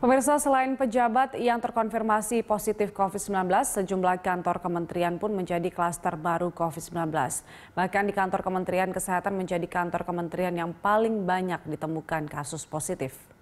Pemirsa, selain pejabat yang terkonfirmasi positif COVID-19, sejumlah kantor kementerian pun menjadi klaster baru COVID-19. Bahkan di kantor Kementerian Kesehatan menjadi kantor kementerian yang paling banyak ditemukan kasus positif.